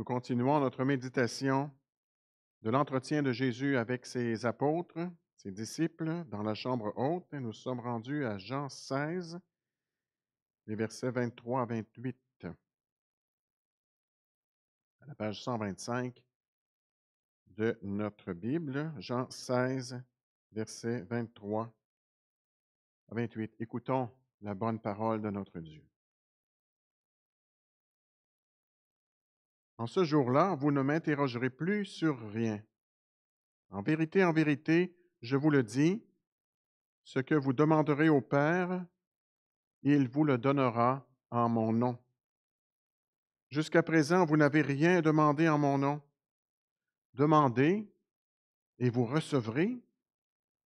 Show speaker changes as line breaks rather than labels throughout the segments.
Nous continuons notre méditation de l'entretien de Jésus avec ses apôtres, ses disciples, dans la chambre haute. Nous sommes rendus à Jean 16, les versets 23 à 28. À la page 125 de notre Bible, Jean 16, versets 23 à 28. Écoutons la bonne parole de notre Dieu. En ce jour-là, vous ne m'interrogerez plus sur rien. En vérité, en vérité, je vous le dis, ce que vous demanderez au Père, il vous le donnera en mon nom. Jusqu'à présent, vous n'avez rien demandé en mon nom. Demandez et vous recevrez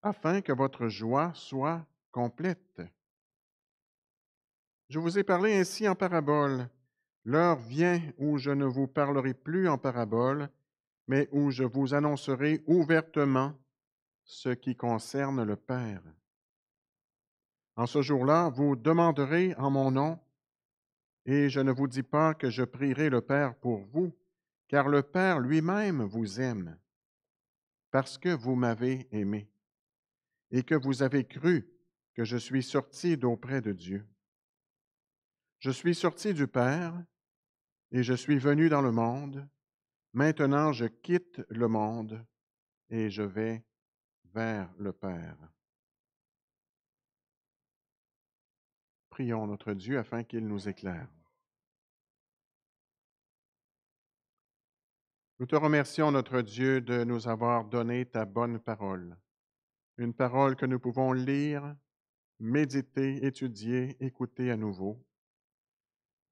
afin que votre joie soit complète. Je vous ai parlé ainsi en parabole. L'heure vient où je ne vous parlerai plus en parabole, mais où je vous annoncerai ouvertement ce qui concerne le Père. En ce jour-là, vous demanderez en mon nom, et je ne vous dis pas que je prierai le Père pour vous, car le Père lui-même vous aime, parce que vous m'avez aimé, et que vous avez cru que je suis sorti d'auprès de Dieu. Je suis sorti du Père, et je suis venu dans le monde. Maintenant, je quitte le monde et je vais vers le Père. Prions notre Dieu afin qu'il nous éclaire. Nous te remercions, notre Dieu, de nous avoir donné ta bonne parole, une parole que nous pouvons lire, méditer, étudier, écouter à nouveau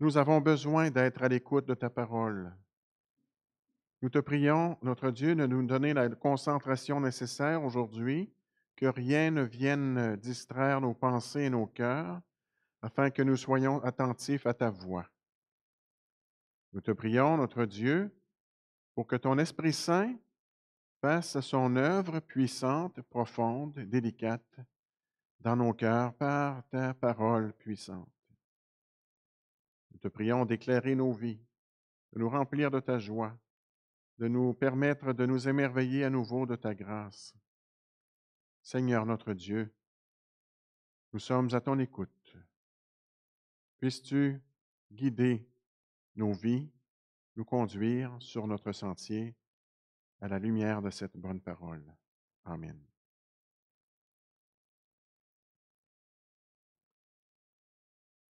nous avons besoin d'être à l'écoute de ta parole. Nous te prions, notre Dieu, de nous donner la concentration nécessaire aujourd'hui, que rien ne vienne euh, distraire nos pensées et nos cœurs, afin que nous soyons attentifs à ta voix. Nous te prions, notre Dieu, pour que ton Esprit Saint fasse son œuvre puissante, profonde, délicate dans nos cœurs par ta parole puissante te prions d'éclairer nos vies, de nous remplir de ta joie, de nous permettre de nous émerveiller à nouveau de ta grâce. Seigneur notre Dieu, nous sommes à ton écoute. Puisses-tu guider nos vies, nous conduire sur notre sentier à la lumière de cette bonne parole. Amen.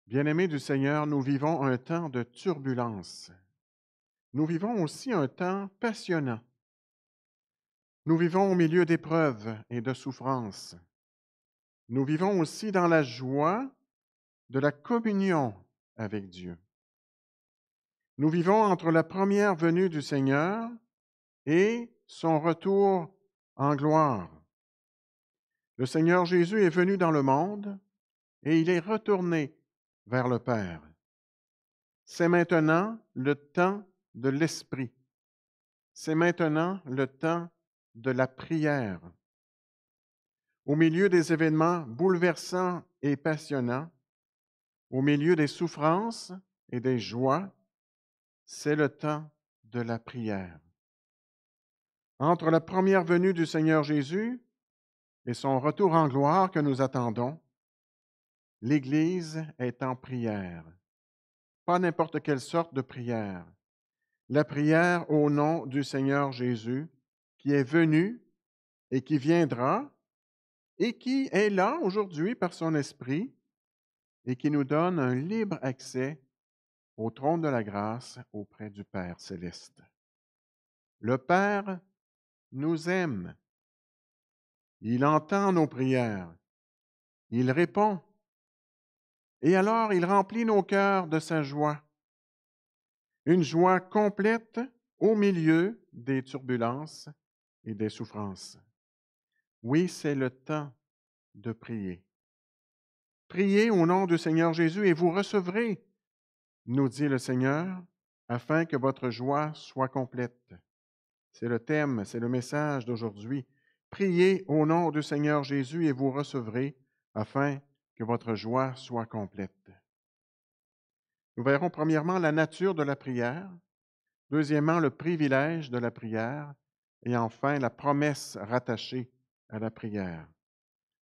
Bien-aimés du Seigneur, nous vivons un temps de turbulence. Nous vivons aussi un temps passionnant. Nous vivons au milieu d'épreuves et de souffrances. Nous vivons aussi dans la joie de la communion avec Dieu. Nous vivons entre la première venue du Seigneur et son retour en gloire. Le Seigneur Jésus est venu dans le monde et il est retourné vers le Père. C'est maintenant le temps de l'Esprit. C'est maintenant le temps de la prière. Au milieu des événements bouleversants et passionnants, au milieu des souffrances et des joies, c'est le temps de la prière. Entre la première venue du Seigneur Jésus et son retour en gloire que nous attendons, L'Église est en prière. Pas n'importe quelle sorte de prière. La prière au nom du Seigneur Jésus, qui est venu et qui viendra et qui est là aujourd'hui par son esprit et qui nous donne un libre accès au trône de la grâce auprès du Père céleste. Le Père nous aime. Il entend nos prières. Il répond et alors il remplit nos cœurs de sa joie. Une joie complète au milieu des turbulences et des souffrances. Oui, c'est le temps de prier. Priez au nom du Seigneur Jésus et vous recevrez, nous dit le Seigneur, afin que votre joie soit complète. C'est le thème, c'est le message d'aujourd'hui. Priez au nom du Seigneur Jésus et vous recevrez, afin que votre joie soit complète. Nous verrons premièrement la nature de la prière, deuxièmement le privilège de la prière, et enfin la promesse rattachée à la prière.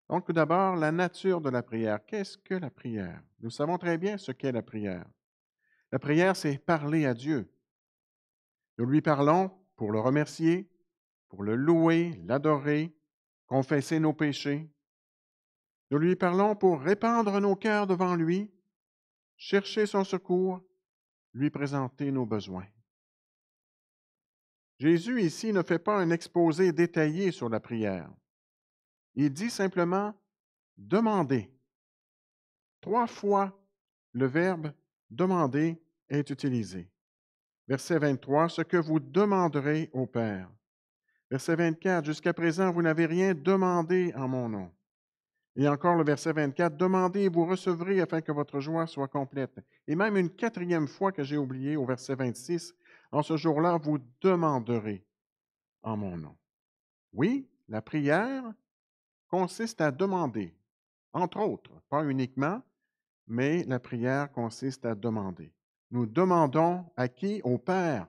Donc tout d'abord, la nature de la prière. Qu'est-ce que la prière? Nous savons très bien ce qu'est la prière. La prière, c'est parler à Dieu. Nous lui parlons pour le remercier, pour le louer, l'adorer, confesser nos péchés, nous lui parlons pour répandre nos cœurs devant lui, chercher son secours, lui présenter nos besoins. Jésus ici ne fait pas un exposé détaillé sur la prière. Il dit simplement Demandez ». Trois fois le verbe demander est utilisé. Verset 23, ce que vous demanderez au Père. Verset 24, jusqu'à présent, vous n'avez rien demandé en mon nom. Et encore le verset 24, Demandez et vous recevrez afin que votre joie soit complète. Et même une quatrième fois que j'ai oublié au verset 26, En ce jour-là, vous demanderez en mon nom. Oui, la prière consiste à demander, entre autres, pas uniquement, mais la prière consiste à demander. Nous demandons à qui Au Père.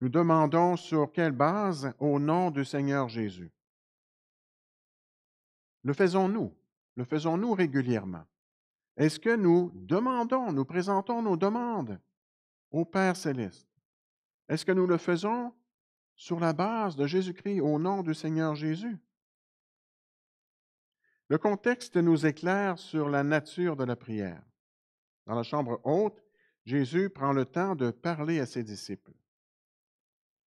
Nous demandons sur quelle base Au nom du Seigneur Jésus. Le faisons-nous le faisons-nous régulièrement? Est-ce que nous demandons, nous présentons nos demandes au Père céleste? Est-ce que nous le faisons sur la base de Jésus-Christ au nom du Seigneur Jésus? Le contexte nous éclaire sur la nature de la prière. Dans la chambre haute, Jésus prend le temps de parler à ses disciples.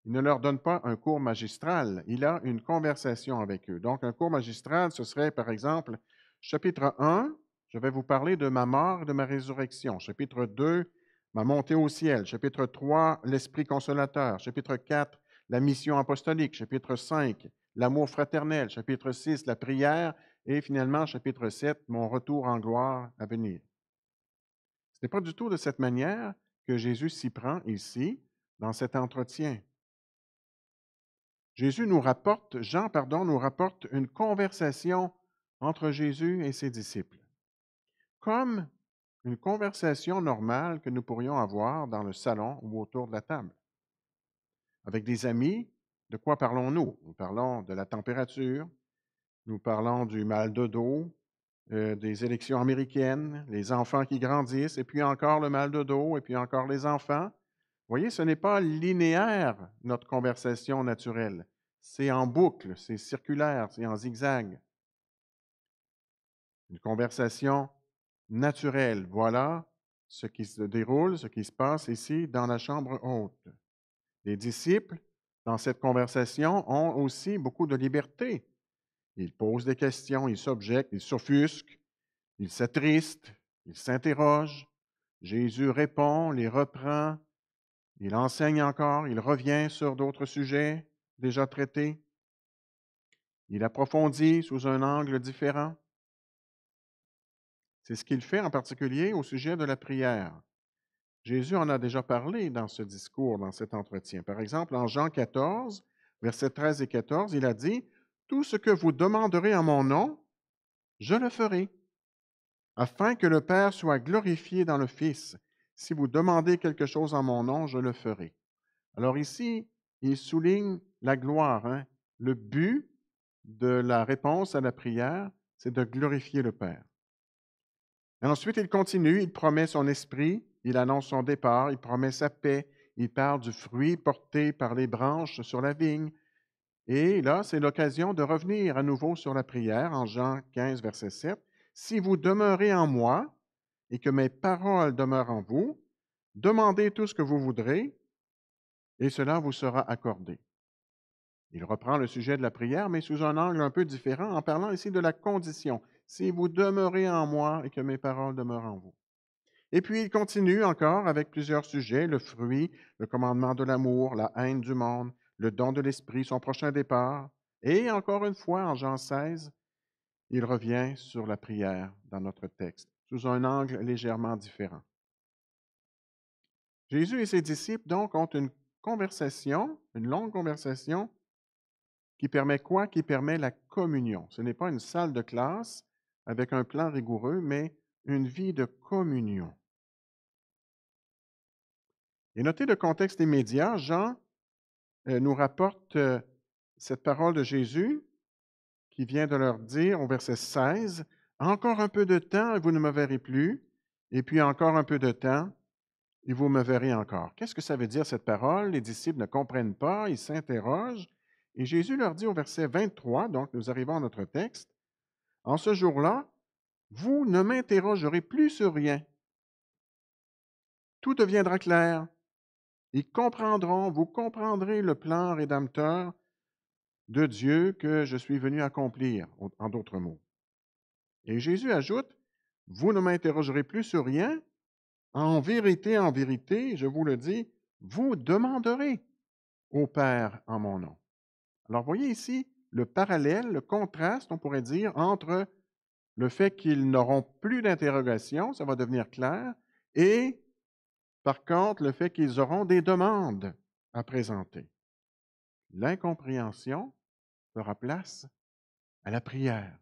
Il ne leur donne pas un cours magistral, il a une conversation avec eux. Donc un cours magistral, ce serait par exemple Chapitre 1, je vais vous parler de ma mort et de ma résurrection. Chapitre 2, ma montée au ciel. Chapitre 3, l'Esprit consolateur. Chapitre 4, la mission apostolique. Chapitre 5, l'amour fraternel. Chapitre 6, la prière. Et finalement, chapitre 7, mon retour en gloire à venir. Ce n'est pas du tout de cette manière que Jésus s'y prend ici, dans cet entretien. Jésus nous rapporte, Jean, pardon, nous rapporte une conversation entre Jésus et ses disciples, comme une conversation normale que nous pourrions avoir dans le salon ou autour de la table. Avec des amis, de quoi parlons-nous? Nous parlons de la température, nous parlons du mal de dos, euh, des élections américaines, les enfants qui grandissent, et puis encore le mal de dos, et puis encore les enfants. Vous voyez, ce n'est pas linéaire, notre conversation naturelle. C'est en boucle, c'est circulaire, c'est en zigzag. Une conversation naturelle. Voilà ce qui se déroule, ce qui se passe ici dans la chambre haute. Les disciples, dans cette conversation, ont aussi beaucoup de liberté. Ils posent des questions, ils s'objectent, ils s'offusquent, ils s'attristent, ils s'interrogent. Jésus répond, les reprend, il enseigne encore, il revient sur d'autres sujets déjà traités. Il approfondit sous un angle différent. C'est ce qu'il fait en particulier au sujet de la prière. Jésus en a déjà parlé dans ce discours, dans cet entretien. Par exemple, en Jean 14, versets 13 et 14, il a dit, Tout ce que vous demanderez en mon nom, je le ferai, afin que le Père soit glorifié dans le Fils. Si vous demandez quelque chose en mon nom, je le ferai. Alors ici, il souligne la gloire. Hein. Le but de la réponse à la prière, c'est de glorifier le Père ensuite, il continue, il promet son esprit, il annonce son départ, il promet sa paix, il parle du fruit porté par les branches sur la vigne. Et là, c'est l'occasion de revenir à nouveau sur la prière en Jean 15, verset 7. Si vous demeurez en moi et que mes paroles demeurent en vous, demandez tout ce que vous voudrez et cela vous sera accordé. Il reprend le sujet de la prière, mais sous un angle un peu différent en parlant ici de la condition si vous demeurez en moi et que mes paroles demeurent en vous. Et puis il continue encore avec plusieurs sujets, le fruit, le commandement de l'amour, la haine du monde, le don de l'esprit, son prochain départ. Et encore une fois, en Jean 16, il revient sur la prière dans notre texte, sous un angle légèrement différent. Jésus et ses disciples, donc, ont une conversation, une longue conversation, qui permet quoi? Qui permet la communion. Ce n'est pas une salle de classe, avec un plan rigoureux, mais une vie de communion. Et notez le contexte immédiat. Jean euh, nous rapporte euh, cette parole de Jésus qui vient de leur dire au verset 16, Encore un peu de temps et vous ne me verrez plus, et puis encore un peu de temps et vous me verrez encore. Qu'est-ce que ça veut dire cette parole? Les disciples ne comprennent pas, ils s'interrogent, et Jésus leur dit au verset 23, donc nous arrivons à notre texte, en ce jour-là, vous ne m'interrogerez plus sur rien. Tout deviendra clair. Ils comprendront, vous comprendrez le plan rédempteur de Dieu que je suis venu accomplir, en d'autres mots. Et Jésus ajoute, Vous ne m'interrogerez plus sur rien. En vérité, en vérité, je vous le dis, vous demanderez au Père en mon nom. Alors voyez ici, le parallèle, le contraste, on pourrait dire, entre le fait qu'ils n'auront plus d'interrogations, ça va devenir clair, et par contre le fait qu'ils auront des demandes à présenter. L'incompréhension fera place à la prière.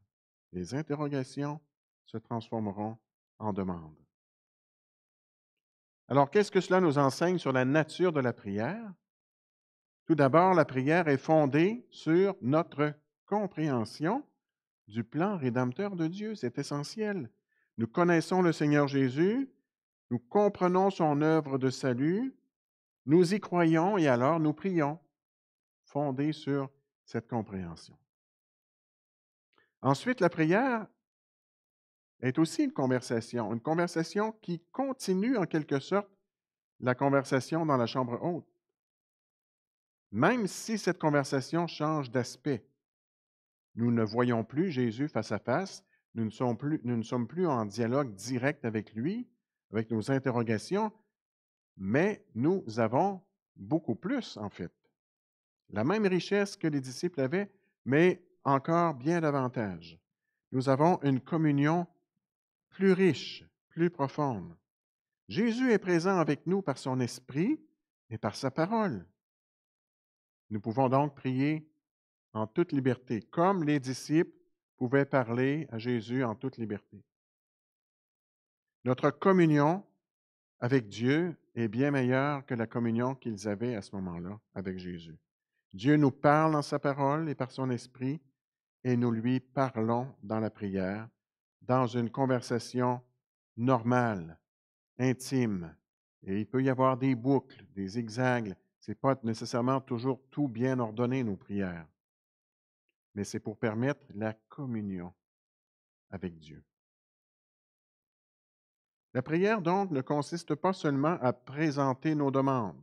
Les interrogations se transformeront en demandes. Alors, qu'est-ce que cela nous enseigne sur la nature de la prière? Tout d'abord, la prière est fondée sur notre compréhension du plan rédempteur de Dieu. C'est essentiel. Nous connaissons le Seigneur Jésus, nous comprenons son œuvre de salut, nous y croyons et alors nous prions, fondée sur cette compréhension. Ensuite, la prière est aussi une conversation, une conversation qui continue en quelque sorte la conversation dans la chambre haute. Même si cette conversation change d'aspect, nous ne voyons plus Jésus face à face, nous ne, sommes plus, nous ne sommes plus en dialogue direct avec lui, avec nos interrogations, mais nous avons beaucoup plus, en fait. La même richesse que les disciples avaient, mais encore bien davantage. Nous avons une communion plus riche, plus profonde. Jésus est présent avec nous par son esprit et par sa parole. Nous pouvons donc prier en toute liberté, comme les disciples pouvaient parler à Jésus en toute liberté. Notre communion avec Dieu est bien meilleure que la communion qu'ils avaient à ce moment-là avec Jésus. Dieu nous parle en sa parole et par son esprit, et nous lui parlons dans la prière, dans une conversation normale, intime. Et il peut y avoir des boucles, des zigzags, ce n'est pas nécessairement toujours tout bien ordonné, nos prières, mais c'est pour permettre la communion avec Dieu. La prière, donc, ne consiste pas seulement à présenter nos demandes,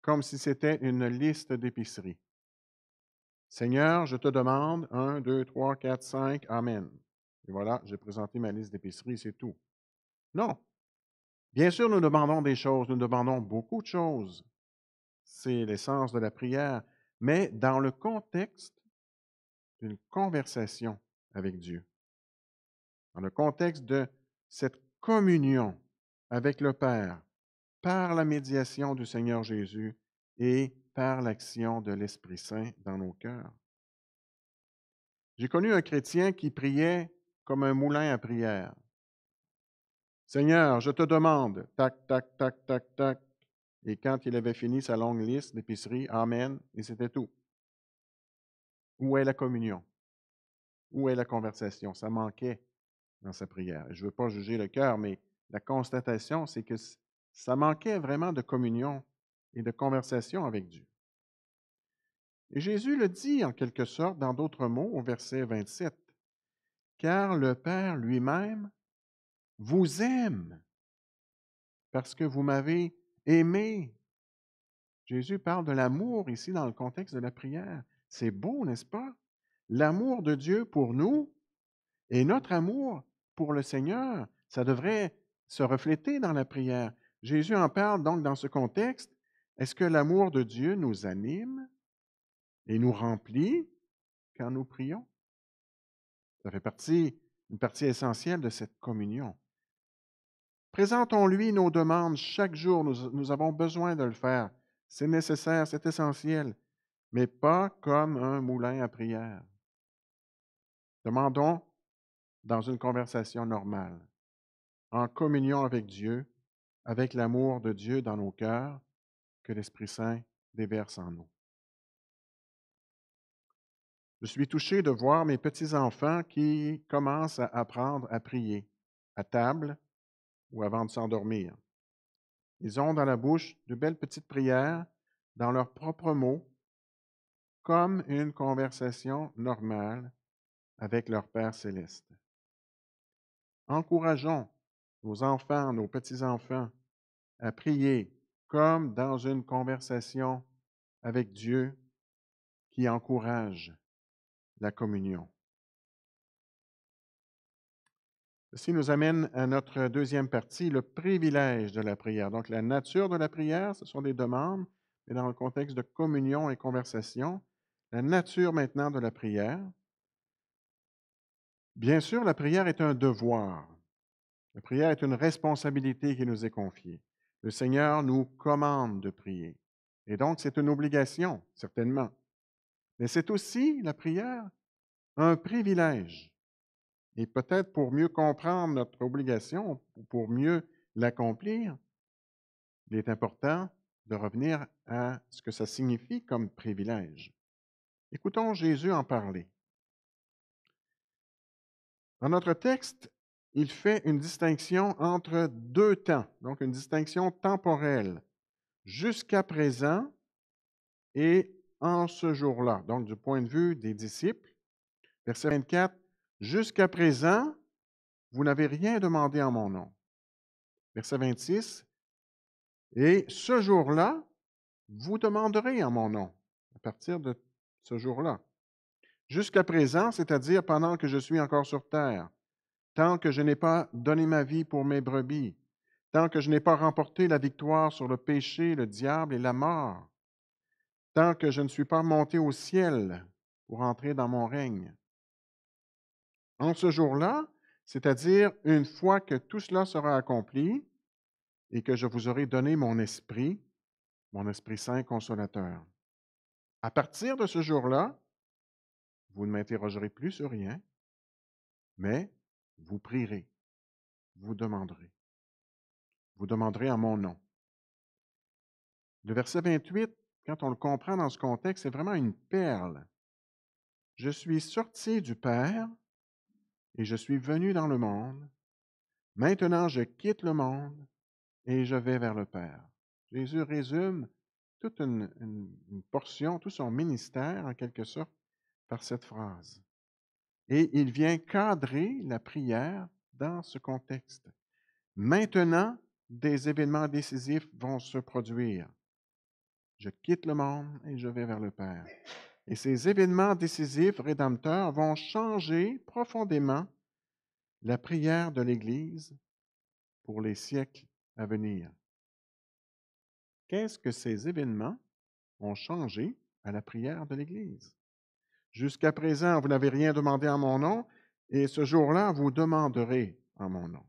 comme si c'était une liste d'épiceries. Seigneur, je te demande un, deux, trois, quatre, cinq, Amen. Et voilà, j'ai présenté ma liste d'épicerie, c'est tout. Non. Bien sûr, nous demandons des choses, nous demandons beaucoup de choses. C'est l'essence de la prière, mais dans le contexte d'une conversation avec Dieu, dans le contexte de cette communion avec le Père par la médiation du Seigneur Jésus et par l'action de l'Esprit Saint dans nos cœurs. J'ai connu un chrétien qui priait comme un moulin à prière. Seigneur, je te demande, tac, tac, tac, tac, tac, et quand il avait fini sa longue liste d'épiceries, Amen, et c'était tout. Où est la communion? Où est la conversation? Ça manquait dans sa prière. Je ne veux pas juger le cœur, mais la constatation, c'est que ça manquait vraiment de communion et de conversation avec Dieu. Et Jésus le dit en quelque sorte dans d'autres mots au verset 27, car le Père lui-même vous aime parce que vous m'avez Aimer. Jésus parle de l'amour ici dans le contexte de la prière. C'est beau, n'est-ce pas? L'amour de Dieu pour nous et notre amour pour le Seigneur, ça devrait se refléter dans la prière. Jésus en parle donc dans ce contexte. Est-ce que l'amour de Dieu nous anime et nous remplit quand nous prions? Ça fait partie, une partie essentielle de cette communion. Présentons-lui nos demandes chaque jour. Nous, avons besoin de le faire. C'est nécessaire, c'est essentiel, mais pas comme un moulin à prière. Demandons dans une conversation normale, en communion avec Dieu, avec l'amour de Dieu dans nos cœurs, que l'Esprit Saint déverse en nous. Je suis touché de voir mes petits-enfants qui commencent à apprendre à prier à table ou avant de s'endormir. Ils ont dans la bouche de belles petites prières dans leurs propres mots, comme une conversation normale avec leur Père céleste. Encourageons nos enfants, nos petits-enfants à prier comme dans une conversation avec Dieu qui encourage la communion. Ceci nous amène à notre deuxième partie, le privilège de la prière. Donc, la nature de la prière, ce sont des demandes, mais dans le contexte de communion et conversation. La nature maintenant de la prière. Bien sûr, la prière est un devoir. La prière est une responsabilité qui nous est confiée. Le Seigneur nous commande de prier. Et donc, c'est une obligation, certainement. Mais c'est aussi, la prière, un privilège. Et peut-être pour mieux comprendre notre obligation, pour mieux l'accomplir, il est important de revenir à ce que ça signifie comme privilège. Écoutons Jésus en parler. Dans notre texte, il fait une distinction entre deux temps, donc une distinction temporelle, jusqu'à présent et en ce jour-là, donc du point de vue des disciples. Verset 24 Jusqu'à présent, vous n'avez rien demandé en mon nom. Verset 26. Et ce jour-là, vous demanderez en mon nom, à partir de ce jour-là. Jusqu'à présent, c'est-à-dire pendant que je suis encore sur terre, tant que je n'ai pas donné ma vie pour mes brebis, tant que je n'ai pas remporté la victoire sur le péché, le diable et la mort, tant que je ne suis pas monté au ciel pour entrer dans mon règne, en ce jour-là, c'est-à-dire une fois que tout cela sera accompli et que je vous aurai donné mon esprit, mon esprit saint consolateur. À partir de ce jour-là, vous ne m'interrogerez plus sur rien, mais vous prierez, vous demanderez. Vous demanderez à mon nom. Le verset 28, quand on le comprend dans ce contexte, c'est vraiment une perle. Je suis sorti du Père et je suis venu dans le monde. Maintenant, je quitte le monde et je vais vers le Père. Jésus résume toute une, portion, tout son ministère, en quelque sorte, par cette phrase. Et il vient cadrer la prière dans ce contexte. Maintenant, des événements décisifs vont se produire. Je quitte le monde et je vais vers le Père. Et ces événements décisifs rédempteurs vont changer profondément la prière de l'Église pour les siècles à venir. Qu'est-ce que ces événements ont changé à la prière de l'Église? Jusqu'à présent, vous n'avez rien demandé en mon nom, et ce jour-là, vous demanderez en mon nom.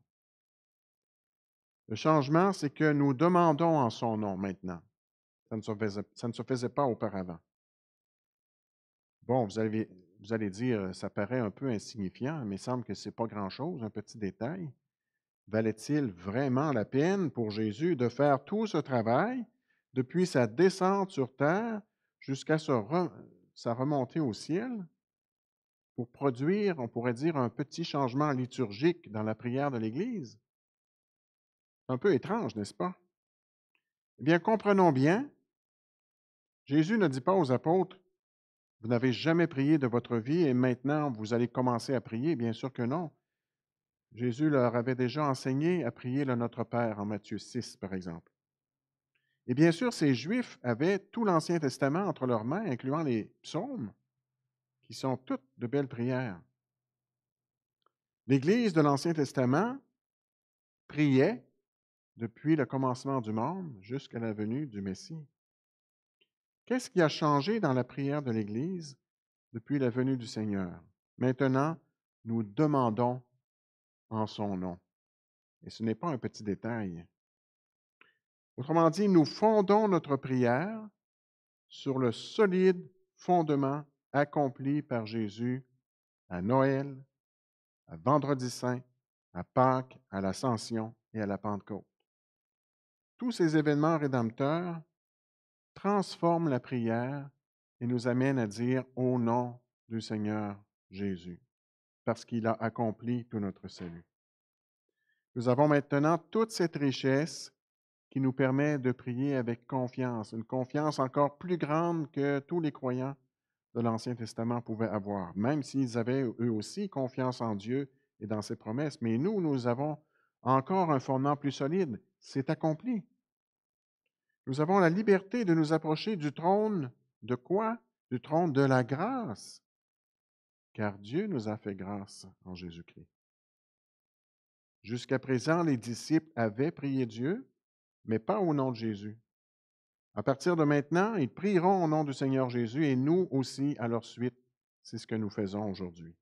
Le changement, c'est que nous demandons en son nom maintenant. Ça ne se faisait, pas auparavant. Bon, vous, allez dire, ça paraît un peu insignifiant, mais il semble que ce n'est pas grand-chose, un petit détail. Valait-il vraiment la peine pour Jésus de faire tout ce travail depuis sa descente sur terre jusqu'à sa remontée au ciel pour produire, on pourrait dire, un petit changement liturgique dans la prière de l'Église? C'est un peu étrange, n'est-ce pas? Eh bien, comprenons bien, Jésus ne dit pas aux apôtres, vous n'avez jamais prié de votre vie et maintenant vous allez commencer à prier. Bien sûr que non. Jésus leur avait déjà enseigné à prier le Notre Père en Matthieu 6, par exemple. Et bien sûr, ces Juifs avaient tout l'Ancien Testament entre leurs mains, incluant les psaumes, qui sont toutes de belles prières. L'Église de l'Ancien Testament priait depuis le commencement du monde jusqu'à la venue du Messie. Qu'est-ce qui a changé dans la prière de l'Église depuis la venue du Seigneur? Maintenant, nous demandons en son nom. Et ce n'est pas un petit détail. Autrement dit, nous fondons notre prière sur le solide fondement accompli par Jésus à Noël, à Vendredi Saint, à Pâques, à l'Ascension et à la Pentecôte. Tous ces événements rédempteurs transforme la prière et nous amène à dire au nom du Seigneur Jésus, parce qu'il a accompli tout notre salut. Nous avons maintenant toute cette richesse qui nous permet de prier avec confiance, une confiance encore plus grande que tous les croyants de l'Ancien Testament pouvaient avoir, même s'ils avaient eux aussi confiance en Dieu et dans ses promesses. Mais nous, nous avons encore un fondement plus solide. C'est accompli. Nous avons la liberté de nous approcher du trône de quoi? Du trône de la grâce. Car Dieu nous a fait grâce en Jésus-Christ. Jusqu'à présent, les disciples avaient prié Dieu, mais pas au nom de Jésus. À partir de maintenant, ils prieront au nom du Seigneur Jésus et nous aussi à leur suite. C'est ce que nous faisons aujourd'hui.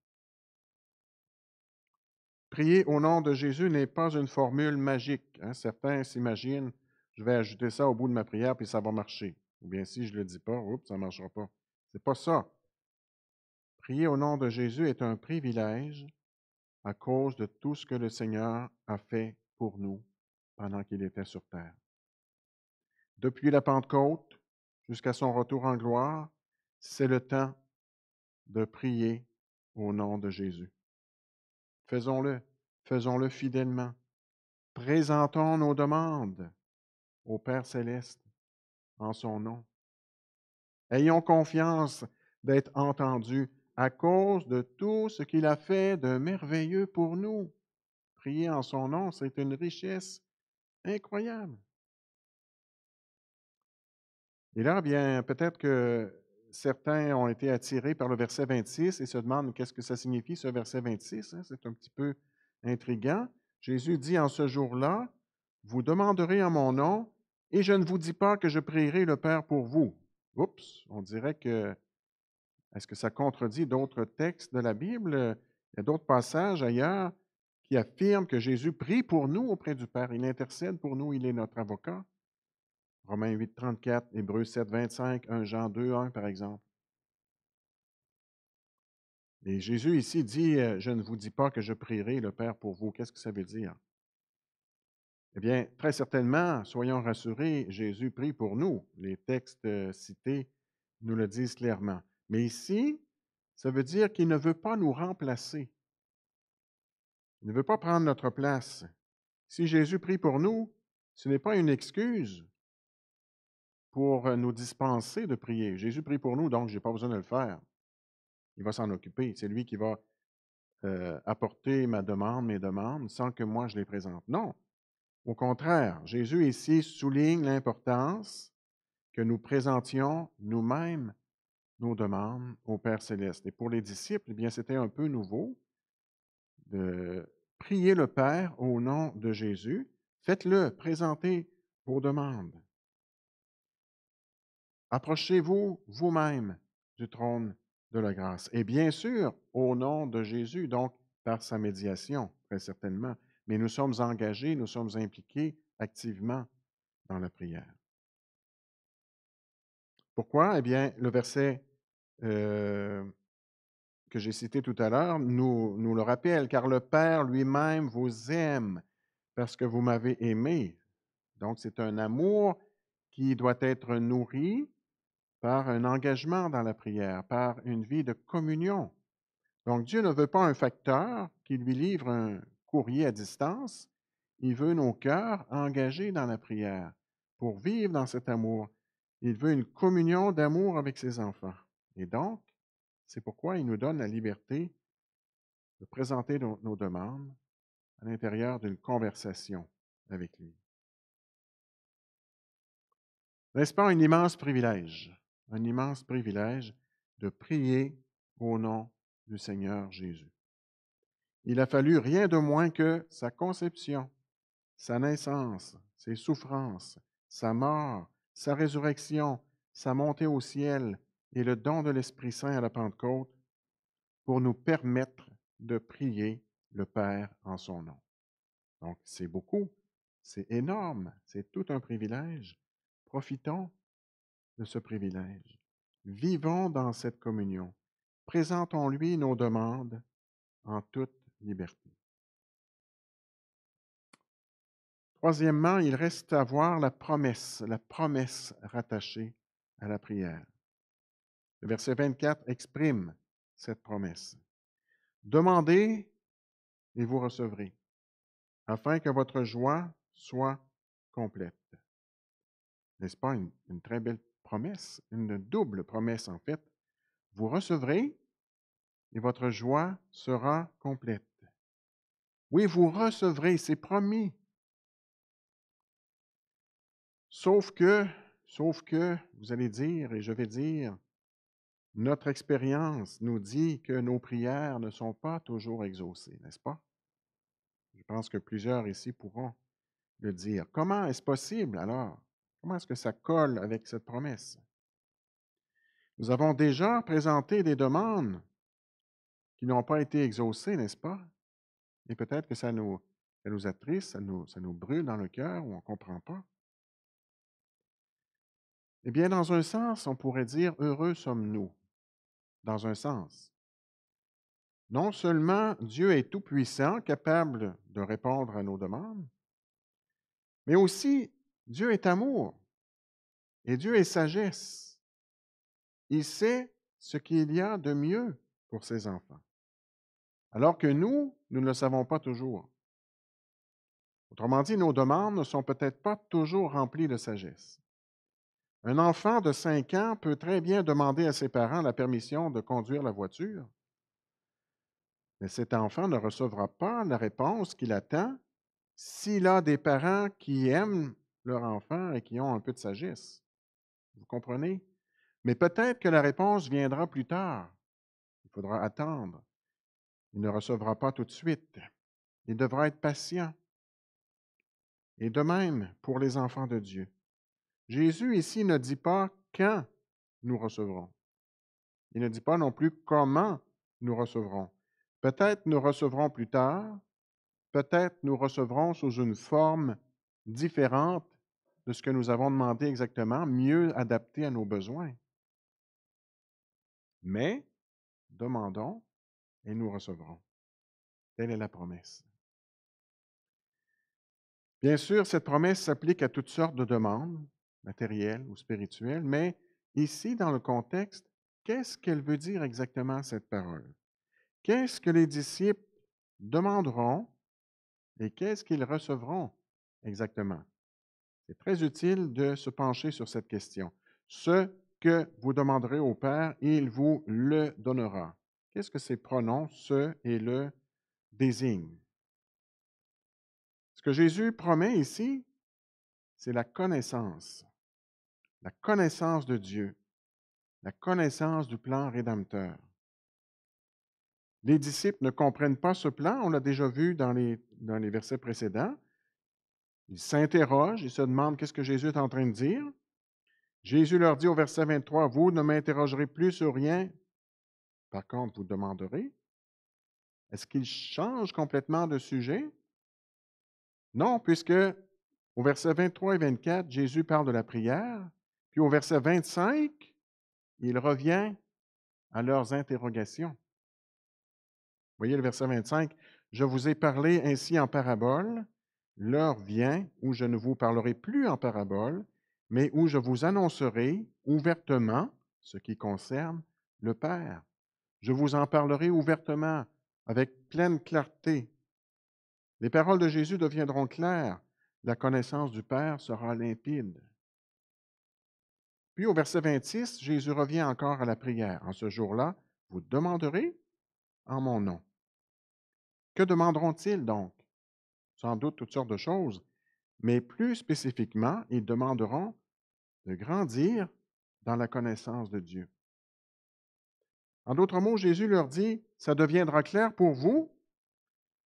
Prier au nom de Jésus n'est pas une formule magique. Hein. Certains s'imaginent je vais ajouter ça au bout de ma prière, puis ça va marcher. Ou bien si je ne le dis pas, oups, ça ne marchera pas. C'est pas ça. Prier au nom de Jésus est un privilège à cause de tout ce que le Seigneur a fait pour nous pendant qu'il était sur terre. Depuis la Pentecôte jusqu'à son retour en gloire, c'est le temps de prier au nom de Jésus. Faisons-le, faisons-le fidèlement. Présentons nos demandes au Père céleste en son nom. Ayons confiance d'être entendus à cause de tout ce qu'il a fait de merveilleux pour nous. Prier en son nom, c'est une richesse incroyable. Et là, bien, peut-être que certains ont été attirés par le verset 26 et se demandent qu'est-ce que ça signifie ce verset 26. Hein, c'est un petit peu intriguant. Jésus dit en ce jour-là, vous demanderez en mon nom, et je ne vous dis pas que je prierai le Père pour vous. Oups, on dirait que... Est-ce que ça contredit d'autres textes de la Bible? Il y a d'autres passages ailleurs qui affirment que Jésus prie pour nous auprès du Père. Il intercède pour nous, il est notre avocat. Romains 8, 34, Hébreux 7, 25, 1 Jean 2, 1 par exemple. Et Jésus ici dit, euh, je ne vous dis pas que je prierai le Père pour vous. Qu'est-ce que ça veut dire? Eh bien, très certainement, soyons rassurés, Jésus prie pour nous. Les textes euh, cités nous le disent clairement. Mais ici, ça veut dire qu'il ne veut pas nous remplacer. Il ne veut pas prendre notre place. Si Jésus prie pour nous, ce n'est pas une excuse pour euh, nous dispenser de prier. Jésus prie pour nous, donc je n'ai pas besoin de le faire. Il va s'en occuper. C'est lui qui va euh, apporter ma demande, mes demandes, sans que moi je les présente. Non, au contraire, Jésus ici souligne l'importance que nous présentions nous-mêmes nos demandes au Père céleste. Et pour les disciples, eh bien, c'était un peu nouveau de prier le Père au nom de Jésus. Faites-le, présentez vos demandes. Approchez-vous vous-même du trône de la grâce. Et bien sûr, au nom de Jésus, donc par sa médiation, très certainement mais nous sommes engagés, nous sommes impliqués activement dans la prière. Pourquoi? Eh bien, le verset euh, que j'ai cité tout à l'heure nous, nous le rappelle, car le Père lui-même vous aime parce que vous m'avez aimé. Donc, c'est un amour qui doit être nourri par un engagement dans la prière, par une vie de communion. Donc, Dieu ne veut pas un facteur qui lui livre un, courrier à distance, il veut nos cœurs engagés dans la prière pour vivre dans cet amour. Il veut une communion d'amour avec ses enfants. Et donc, c'est pourquoi il nous donne la liberté de présenter nos, demandes à l'intérieur d'une conversation avec lui. N'est-ce pas un immense privilège, un immense privilège de prier au nom du Seigneur Jésus? Il a fallu rien de moins que sa conception, sa naissance, ses souffrances, sa mort, sa résurrection, sa montée au ciel et le don de l'Esprit Saint à la Pentecôte pour nous permettre de prier le Père en son nom. Donc c'est beaucoup, c'est énorme, c'est tout un privilège. Profitons de ce privilège. Vivons dans cette communion. Présentons-lui nos demandes en toute liberté. Troisièmement, il reste à voir la promesse, la promesse rattachée à la prière. Le verset 24 exprime cette promesse. Demandez et vous recevrez, afin que votre joie soit complète. N'est-ce pas une, une, très belle promesse, une double promesse en fait? Vous recevrez et votre joie sera complète. Oui, vous recevrez, ces promis. Sauf que, sauf que, vous allez dire, et je vais dire, notre expérience nous dit que nos prières ne sont pas toujours exaucées, n'est-ce pas? Je pense que plusieurs ici pourront le dire. Comment est-ce possible alors? Comment est-ce que ça colle avec cette promesse? Nous avons déjà présenté des demandes qui n'ont pas été exaucées, n'est-ce pas? Et peut-être que ça nous, ça attriste, ça nous, ça nous brûle dans le cœur ou on ne comprend pas. Eh bien, dans un sens, on pourrait dire heureux sommes-nous. Dans un sens. Non seulement Dieu est tout-puissant, capable de répondre à nos demandes, mais aussi Dieu est amour et Dieu est sagesse. Il sait ce qu'il y a de mieux pour ses enfants. Alors que nous, nous ne le savons pas toujours. Autrement dit, nos demandes ne sont peut-être pas toujours remplies de sagesse. Un enfant de 5 ans peut très bien demander à ses parents la permission de conduire la voiture, mais cet enfant ne recevra pas la réponse qu'il attend s'il a des parents qui aiment leur enfant et qui ont un peu de sagesse. Vous comprenez? Mais peut-être que la réponse viendra plus tard. Il faudra attendre. Il ne recevra pas tout de suite. Il devra être patient. Et de même pour les enfants de Dieu. Jésus ici ne dit pas quand nous recevrons. Il ne dit pas non plus comment nous recevrons. Peut-être nous recevrons plus tard, peut-être nous recevrons sous une forme différente de ce que nous avons demandé exactement, mieux adaptée à nos besoins. Mais demandons et nous recevrons. Telle est la promesse. Bien sûr, cette promesse s'applique à toutes sortes de demandes, matérielles ou spirituelles, mais ici, dans le contexte, qu'est-ce qu'elle veut dire exactement cette parole? Qu'est-ce que les disciples demanderont et qu'est-ce qu'ils recevront exactement? C'est très utile de se pencher sur cette question. Ce que vous demanderez au Père, il vous le donnera. Qu'est-ce que ces pronoms ce et le désignent? Ce que Jésus promet ici, c'est la connaissance, la connaissance de Dieu, la connaissance du plan rédempteur. Les disciples ne comprennent pas ce plan, on l'a déjà vu dans les, dans les versets précédents. Ils s'interrogent, ils se demandent qu'est-ce que Jésus est en train de dire. Jésus leur dit au verset 23, Vous ne m'interrogerez plus sur rien, par contre, vous demanderez, est-ce qu'il change complètement de sujet? Non, puisque au verset 23 et 24, Jésus parle de la prière, puis au verset 25, il revient à leurs interrogations. Voyez le verset 25, Je vous ai parlé ainsi en parabole, l'heure vient où je ne vous parlerai plus en parabole, mais où je vous annoncerai ouvertement ce qui concerne le Père. Je vous en parlerai ouvertement, avec pleine clarté. Les paroles de Jésus deviendront claires. La connaissance du Père sera limpide. Puis au verset 26, Jésus revient encore à la prière. En ce jour-là, vous demanderez en mon nom. Que demanderont-ils donc? Sans doute toutes sortes de choses, mais plus spécifiquement, ils demanderont de grandir dans la connaissance de Dieu. En d'autres mots, Jésus leur dit, ça deviendra clair pour vous,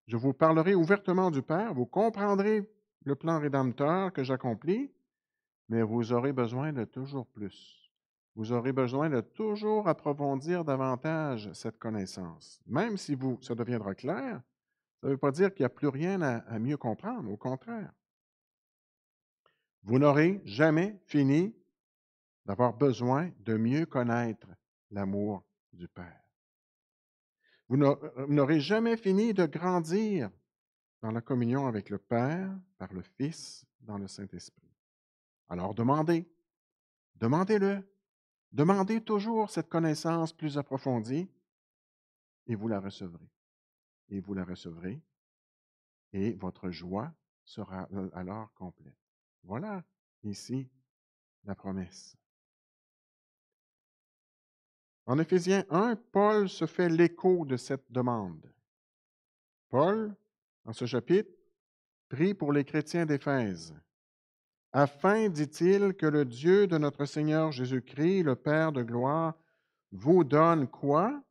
je vous parlerai ouvertement du Père, vous comprendrez le plan rédempteur que j'accomplis, mais vous aurez besoin de toujours plus. Vous aurez besoin de toujours approfondir davantage cette connaissance. Même si vous, ça deviendra clair, ça ne veut pas dire qu'il n'y a plus rien à mieux comprendre, au contraire. Vous n'aurez jamais fini d'avoir besoin de mieux connaître l'amour du Père. Vous euh, n'aurez jamais fini de grandir dans la communion avec le Père, par le Fils, dans le Saint-Esprit. Alors demandez, demandez-le, demandez toujours cette connaissance plus approfondie et vous la recevrez. Et vous la recevrez et votre joie sera euh, alors complète. Voilà ici la promesse. En Éphésiens 1, Paul se fait l'écho de cette demande. Paul, en ce chapitre, prie pour les chrétiens d'Éphèse, afin, dit-il, que le Dieu de notre Seigneur Jésus-Christ, le Père de gloire, vous donne quoi?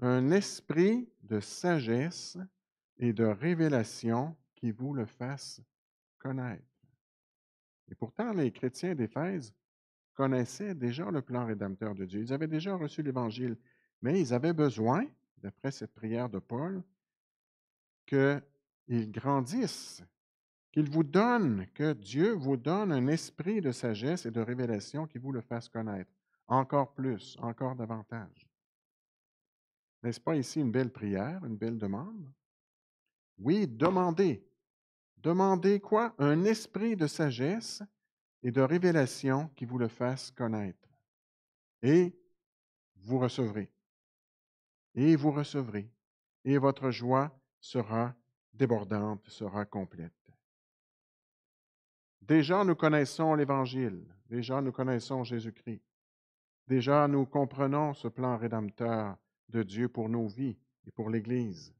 Un esprit de sagesse et de révélation qui vous le fasse connaître. Et pourtant, les chrétiens d'Éphèse connaissaient déjà le plan rédempteur de Dieu. Ils avaient déjà reçu l'Évangile, mais ils avaient besoin, d'après cette prière de Paul, qu'ils grandissent, qu'ils vous donnent, que Dieu vous donne un esprit de sagesse et de révélation qui vous le fasse connaître, encore plus, encore davantage. N'est-ce pas ici une belle prière, une belle demande? Oui, demandez. Demandez quoi? Un esprit de sagesse et de révélations qui vous le fassent connaître. Et vous recevrez. Et vous recevrez. Et votre joie sera débordante, sera complète. Déjà, nous connaissons l'Évangile. Déjà, nous connaissons Jésus-Christ. Déjà, nous comprenons ce plan rédempteur de Dieu pour nos vies et pour l'Église.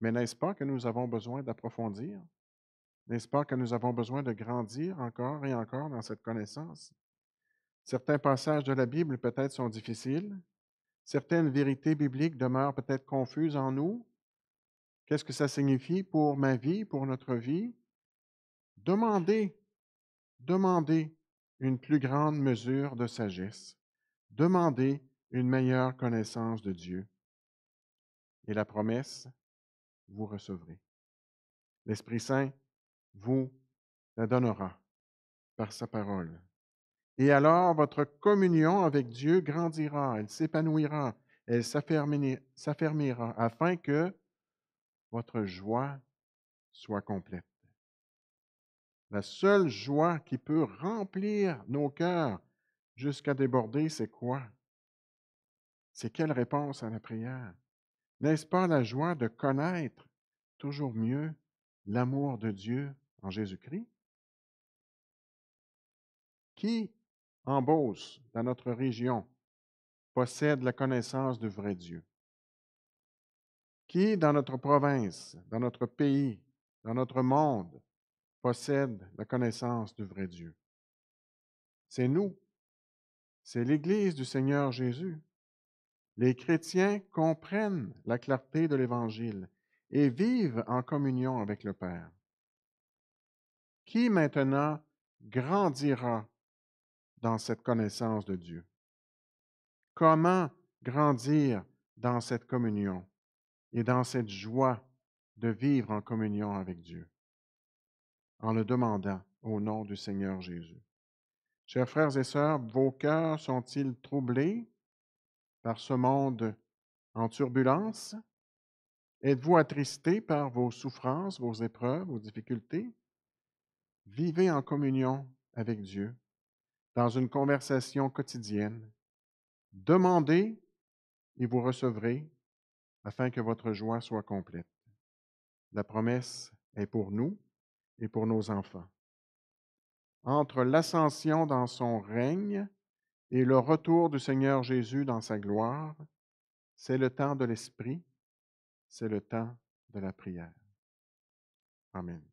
Mais n'est-ce pas que nous avons besoin d'approfondir n'est-ce pas que nous avons besoin de grandir encore et encore dans cette connaissance? Certains passages de la Bible peut-être sont difficiles. Certaines vérités bibliques demeurent peut-être confuses en nous. Qu'est-ce que ça signifie pour ma vie, pour notre vie? Demandez, demandez une plus grande mesure de sagesse. Demandez une meilleure connaissance de Dieu. Et la promesse, vous recevrez. L'Esprit Saint vous la donnera par sa parole. Et alors votre communion avec Dieu grandira, elle s'épanouira, elle s'affermira, afin que votre joie soit complète. La seule joie qui peut remplir nos cœurs jusqu'à déborder, c'est quoi? C'est quelle réponse à la prière? N'est-ce pas la joie de connaître toujours mieux l'amour de Dieu en Jésus-Christ, qui en Beauce, dans notre région, possède la connaissance du vrai Dieu? Qui dans notre province, dans notre pays, dans notre monde, possède la connaissance du vrai Dieu? C'est nous. C'est l'Église du Seigneur Jésus. Les chrétiens comprennent la clarté de l'Évangile et vivent en communion avec le Père qui maintenant grandira dans cette connaissance de Dieu? Comment grandir dans cette communion et dans cette joie de vivre en communion avec Dieu? En le demandant au nom du Seigneur Jésus. Chers frères et sœurs, vos cœurs sont-ils troublés par ce monde en turbulence? Êtes-vous attristés par vos souffrances, vos épreuves, vos difficultés? Vivez en communion avec Dieu, dans une conversation quotidienne. Demandez et vous recevrez afin que votre joie soit complète. La promesse est pour nous et pour nos enfants. Entre l'ascension dans son règne et le retour du Seigneur Jésus dans sa gloire, c'est le temps de l'Esprit, c'est le temps de la prière. Amen.